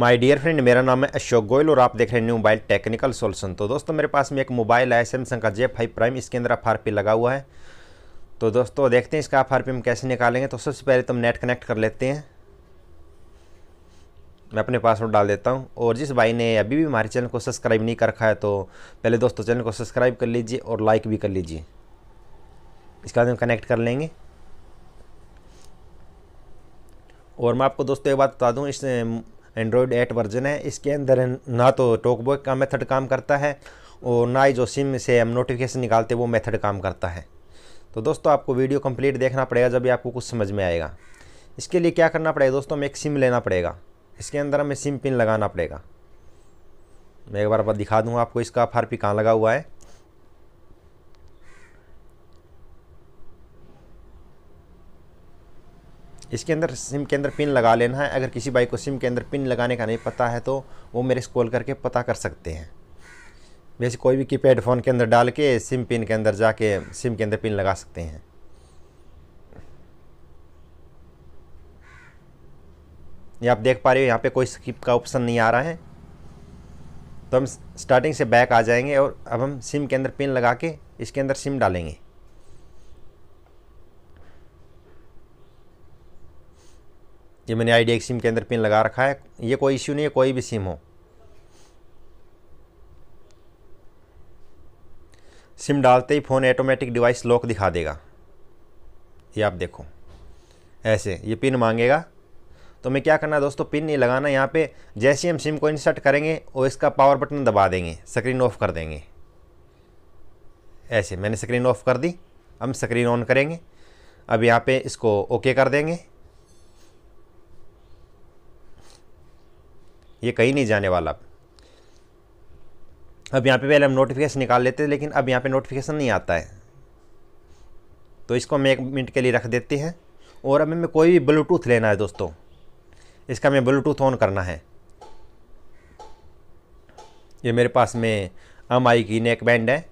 my dear friend मेरा नाम है अशोक गोयल और आप देख रहे हैं न्यू मोबाइल टेक्निकल सोल्यूशन तो दोस्तों मेरे पास में एक मोबाइल है सैमसंग का जे फाइव प्राइम इसके अंदर एफ आर पी लगा हुआ है तो दोस्तों देखते हैं इसका एफ आर पी हम कैसे निकालेंगे तो सबसे पहले तो हम नेट कनेक्ट कर लेते हैं मैं अपने पासवर्ड डाल देता हूँ और जिस भाई ने अभी भी हमारे चैनल को सब्सक्राइब नहीं कर रखा है तो पहले दोस्तों चैनल को सब्सक्राइब कर लीजिए और लाइक भी कर लीजिए इसके बाद हम कनेक्ट कर लेंगे और मैं आपको दोस्तों एक बात बता दूँ इस एंड्रॉयड एट वर्जन है इसके अंदर ना तो टॉकबॉक का मेथड काम करता है और ना ही जो सिम से हम नोटिफिकेशन निकालते वो मेथड काम करता है तो दोस्तों आपको वीडियो कंप्लीट देखना पड़ेगा जब आपको कुछ समझ में आएगा इसके लिए क्या करना पड़ेगा दोस्तों हमें एक सिम लेना पड़ेगा इसके अंदर हमें सिम पिन लगाना पड़ेगा मैं एक बार दिखा दूँगा आपको इसका पी कहाँ लगा हुआ है इसके अंदर सिम के अंदर पिन लगा लेना है अगर किसी भाई को सिम के अंदर पिन लगाने का नहीं पता है तो वो मेरे से कॉल करके पता कर सकते हैं वैसे कोई भी कीपैड फ़ोन के अंदर डाल के सिम पिन के अंदर जाके सिम के अंदर पिन लगा सकते हैं ये आप देख पा रहे हो यहाँ पे कोई स्किप का ऑप्शन नहीं आ रहा है तो हम स्टार्टिंग से बैक आ जाएंगे और अब हम सिम के अंदर पिन लगा के इसके अंदर सिम डालेंगे ये मैंने आई सिम के अंदर पिन लगा रखा है ये कोई इश्यू नहीं है कोई भी सिम हो सिम डालते ही फ़ोन ऑटोमेटिक डिवाइस लॉक दिखा देगा ये आप देखो ऐसे ये पिन मांगेगा तो मैं क्या करना है दोस्तों पिन नहीं लगाना यहाँ पे जैसे हम सिम को इंसर्ट करेंगे और इसका पावर बटन दबा देंगे स्क्रीन ऑफ कर देंगे ऐसे मैंने स्क्रीन ऑफ कर दी हम स्क्रीन ऑन करेंगे अब यहाँ पे इसको ओके कर देंगे ये कहीं नहीं जाने वाला अब यहाँ पे पहले हम नोटिफिकेशन निकाल लेते हैं लेकिन अब यहाँ पे नोटिफिकेशन नहीं आता है तो इसको हम एक मिनट के लिए रख देते हैं और अब हमें कोई भी ब्लूटूथ लेना है दोस्तों इसका हमें ब्लूटूथ ऑन करना है ये मेरे पास में एम आई की नेक बैंड है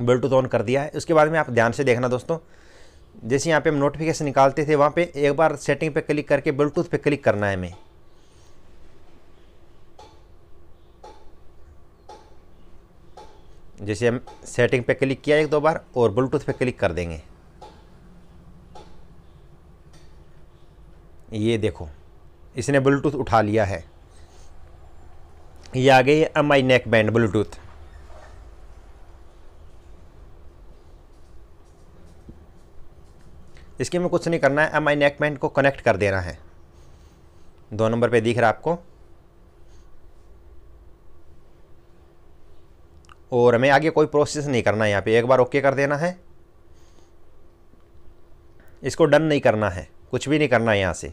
ब्लूटूथ ऑन कर दिया है उसके बाद में आप ध्यान से देखना दोस्तों जैसे यहाँ पे हम नोटिफिकेशन निकालते थे वहाँ पे एक बार सेटिंग पे क्लिक करके ब्लूटूथ पे क्लिक करना है हमें जैसे हम सेटिंग पे क्लिक किया एक दो बार और ब्लूटूथ पे क्लिक कर देंगे ये देखो इसने ब्लूटूथ उठा लिया है ये आ गई M I neckband Bluetooth इसके में कुछ नहीं करना है एम आई नेकमेंट को कनेक्ट कर देना है दो नंबर पे दिख रहा है आपको और हमें आगे कोई प्रोसेस नहीं करना है यहाँ पे एक बार ओके कर देना है इसको डन नहीं करना है कुछ भी नहीं करना है यहाँ से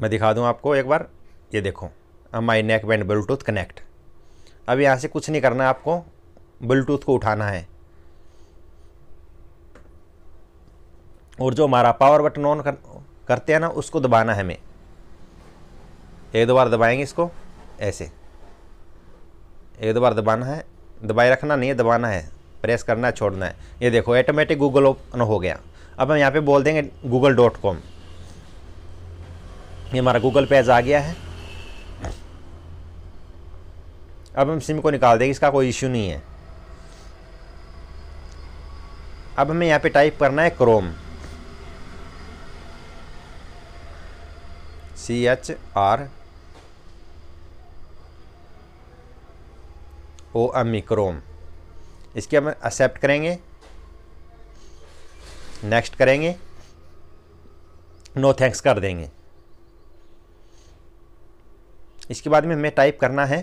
मैं दिखा दूँ आपको एक बार ये देखो M neckband Bluetooth connect अब यहाँ से कुछ नहीं करना है आपको ब्लूटूथ को उठाना है और जो हमारा पावर बटन ऑन कर, करते हैं ना उसको दबाना है हमें एक दो बार दबाएंगे इसको ऐसे एक दो बार दबाना है दबाए रखना नहीं है दबाना है प्रेस करना है छोड़ना है ये देखो ऑटोमेटिक गूगल ओपन हो गया अब हम यहाँ पे बोल देंगे गूगल डॉट कॉम ये हमारा गूगल पेज आ गया है अब हम सिम को निकाल देंगे इसका कोई इश्यू नहीं है अब हमें यहाँ पे टाइप करना है Chrome C H R O M Chrome इसके हम एक्सेप्ट करेंगे नेक्स्ट करेंगे नो थैंक्स कर देंगे इसके बाद में हमें टाइप करना है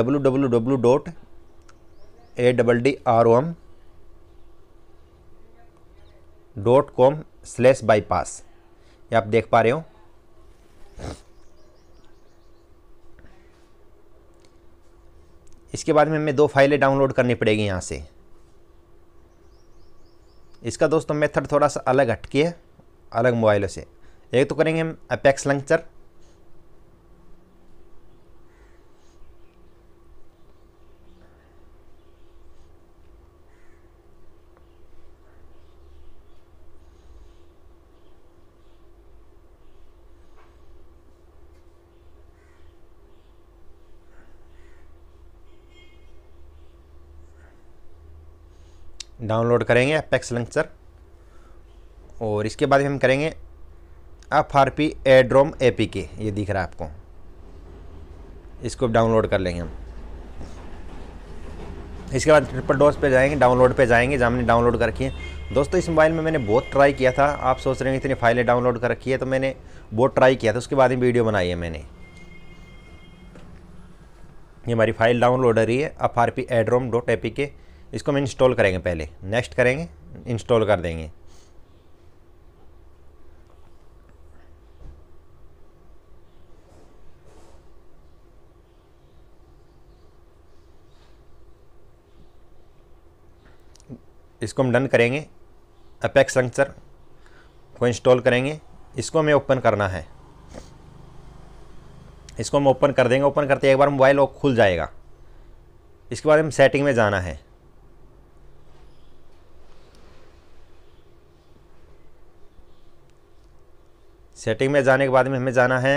W W W dot A D R O M dot com slash bypass ये आप देख पा रहे हो इसके बाद में हमें दो फाइलें डाउनलोड करनी पड़ेगी यहाँ से इसका दोस्तों मेथड थोड़ा सा अलग हटके है अलग मोबाइलों से एक तो करेंगे हम अपेक्स लंचर डाउनलोड करेंगे अपेक्स लंक्सर और इसके बाद हम करेंगे F R P ADROM A P K ये दिख रहा है आपको इसको डाउनलोड कर लेंगे हम इसके बाद ट्रिपल डोज पे जाएंगे डाउनलोड पे जाएंगे जहाँ हमने डाउनलोड कर रखी है दोस्तों इस मोबाइल में मैंने बहुत ट्राई किया था आप सोच रहे हैं इतनी फाइलें डाउनलोड कर रखी है तो मैंने बहुत ट्राई किया था उसके बाद ही वीडियो बनाई है मैंने ये हमारी फाइल डाउनलोड हो रही है F R P ADROM dot A P K इसको हम इंस्टॉल करेंगे पहले नेक्स्ट करेंगे इंस्टॉल कर देंगे इसको हम डन करेंगे अपेक्स संचर को इंस्टॉल करेंगे इसको हमें ओपन करना है इसको हम ओपन कर देंगे ओपन करते एक बार मोबाइल खुल जाएगा इसके बाद हम सेटिंग में जाना है सेटिंग में जाने के बाद में हमें जाना है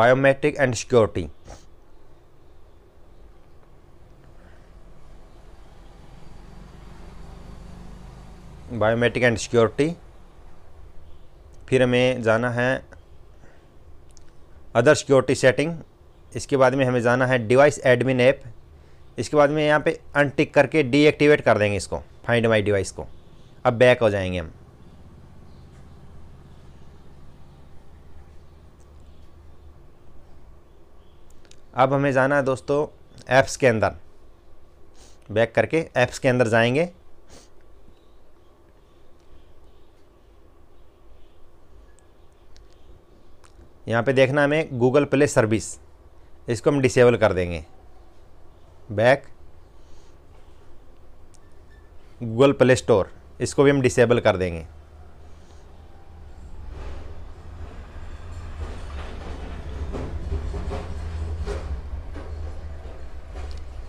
biometric and security biometric and security फिर हमें जाना है अदर सिक्योरिटी सेटिंग इसके बाद में हमें जाना है डिवाइस एडमिन ऐप इसके बाद में यहाँ पे अनटिक करके डीएक्टिवेट कर देंगे इसको फाइंड माई डिवाइस को अब बैक हो जाएंगे हम अब हमें जाना है दोस्तों ऐप्स के अंदर बैक करके ऐप्स के अंदर जाएंगे यहाँ पे देखना हमें गूगल प्ले सर्विस इसको हम डिसेबल कर देंगे बैक गूगल प्ले स्टोर इसको भी हम डिसेबल कर देंगे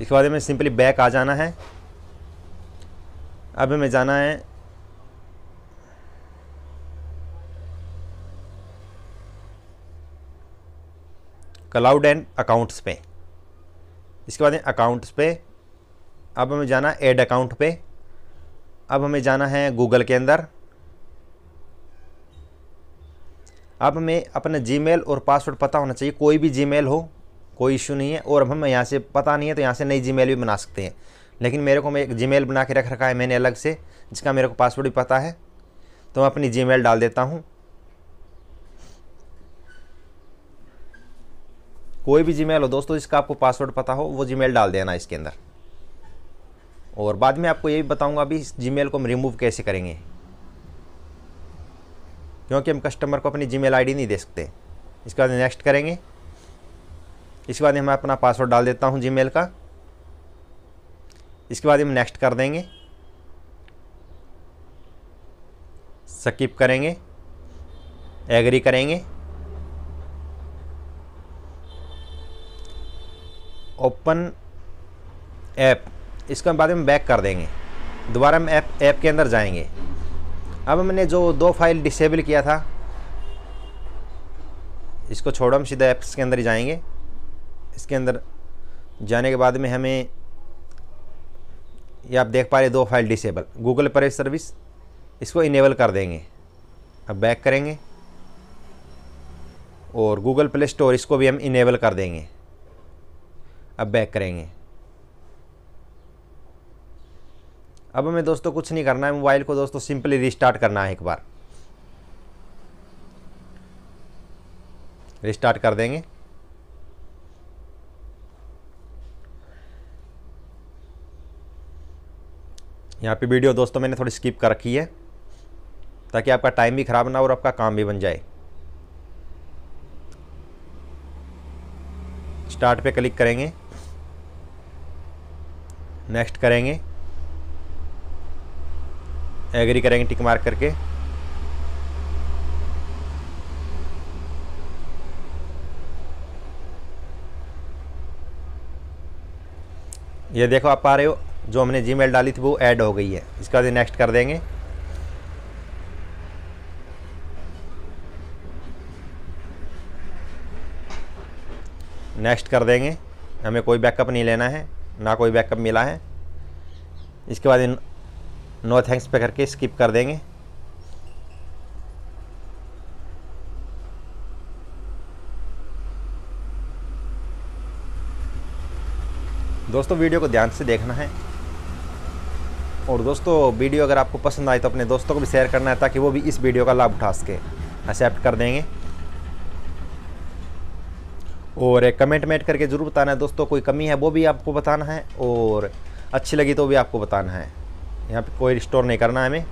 इसके बाद हमें सिंपली बैक आ जाना है अब हमें जाना है क्लाउड एंड अकाउंट्स पे इसके बाद अकाउंट्स पे अब हमें जाना एड अकाउंट पे अब हमें जाना है गूगल के अंदर अब हमें अपना जीमेल और पासवर्ड पता होना चाहिए कोई भी जीमेल हो कोई इशू नहीं है और अब हमें यहाँ से पता नहीं है तो यहाँ से नई जीमेल भी बना सकते हैं लेकिन मेरे को मैं एक जीमेल बना के रख रखा है मैंने अलग से जिसका मेरे को पासवर्ड भी पता है तो मैं अपनी जीमेल डाल देता हूँ कोई भी जीमेल हो दोस्तों जिसका आपको पासवर्ड पता हो वो जीमेल डाल देना इसके अंदर और बाद में आपको ये भी बताऊंगा अभी इस जीमेल को हम रिमूव कैसे करेंगे क्योंकि हम कस्टमर को अपनी जीमेल आईडी नहीं दे सकते इसके बाद नेक्स्ट करेंगे इसके बाद मैं अपना पासवर्ड डाल देता हूँ जी का इसके बाद हम नेक्स्ट कर देंगे सकीप करेंगे एग्री करेंगे ओपन ऐप इसको हम बाद में बैक कर देंगे दोबारा हम ऐप ऐप के अंदर जाएंगे अब हमने जो दो फाइल डिसेबल किया था इसको छोड़ो हम सीधा ऐप्स के अंदर ही जाएंगे इसके अंदर जाने के बाद में हमें ये आप देख पा रहे दो फाइल डिसेबल गूगल पर सर्विस इसको इनेबल कर देंगे अब बैक करेंगे और गूगल प्ले स्टोर इसको भी हम इनेबल कर देंगे अब बैक करेंगे अब हमें दोस्तों कुछ नहीं करना है मोबाइल को दोस्तों सिंपली रिस्टार्ट करना है एक बार रिस्टार्ट कर देंगे यहाँ पे वीडियो दोस्तों मैंने थोड़ी स्किप कर रखी है ताकि आपका टाइम भी ख़राब ना हो और आपका काम भी बन जाए स्टार्ट पे क्लिक करेंगे नेक्स्ट करेंगे एग्री करेंगे टिक मार्क करके ये देखो आप पा रहे हो जो हमने जीमेल डाली थी वो ऐड हो गई है इसके बाद नेक्स्ट कर देंगे नेक्स्ट कर देंगे हमें कोई बैकअप नहीं लेना है ना कोई बैकअप मिला है इसके बाद इन नो थैंक्स पे करके स्किप कर देंगे दोस्तों वीडियो को ध्यान से देखना है और दोस्तों वीडियो अगर आपको पसंद आए तो अपने दोस्तों को भी शेयर करना है ताकि वो भी इस वीडियो का लाभ उठा सके एक्सेप्ट कर देंगे और कमेंट मेंट करके ज़रूर बताना है दोस्तों कोई कमी है वो भी आपको बताना है और अच्छी लगी तो भी आपको बताना है यहाँ पे कोई रिस्टोर नहीं करना है हमें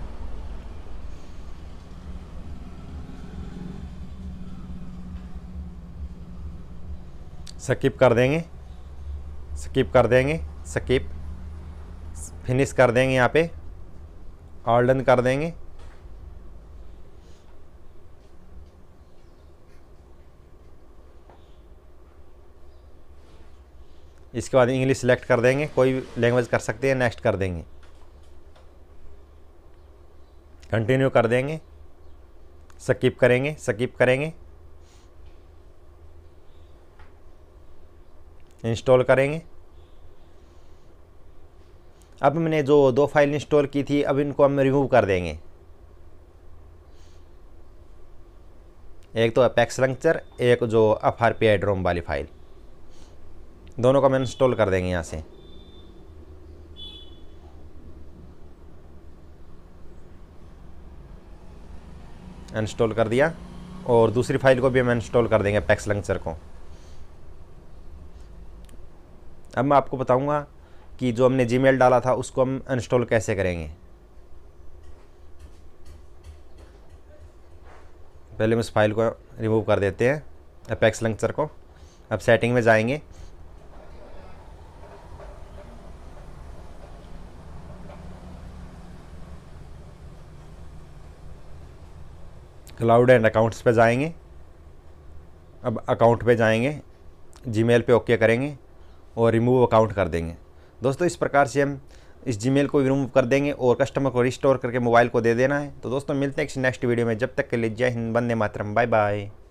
स्किप कर देंगे स्किप कर देंगे स्किप फिनिश कर देंगे यहाँ पे ऑल डन कर देंगे इसके बाद इंग्लिश सेलेक्ट कर देंगे कोई लैंग्वेज कर सकते हैं नेक्स्ट कर देंगे कंटिन्यू कर देंगे स्किप करेंगे स्किप करेंगे इंस्टॉल करेंगे अब मैंने जो दो फाइल इंस्टॉल की थी अब इनको हम रिमूव कर देंगे एक तो अपेक्स लंक्चर एक जो एफ आर पी वाली फाइल दोनों को हम इंस्टॉल कर देंगे यहाँ से इंस्टॉल कर दिया और दूसरी फाइल को भी हम इंस्टॉल कर देंगे पैक्स लंक्चर को अब मैं आपको बताऊंगा कि जो हमने जीमेल डाला था उसको हम इंस्टॉल कैसे करेंगे पहले हम इस फाइल को रिमूव कर देते हैं अपेक्स लंक्चर को अब सेटिंग में जाएंगे क्लाउड एंड अकाउंट्स पे जाएंगे अब अकाउंट पे जाएंगे जीमेल पे ओके करेंगे और रिमूव अकाउंट कर देंगे दोस्तों इस प्रकार से हम इस जीमेल को रिमूव कर देंगे और कस्टमर को रिस्टोर करके मोबाइल को दे देना है तो दोस्तों मिलते हैं नेक्स्ट वीडियो में जब तक के लिए जय हिंद बंदे मातरम बाय बाय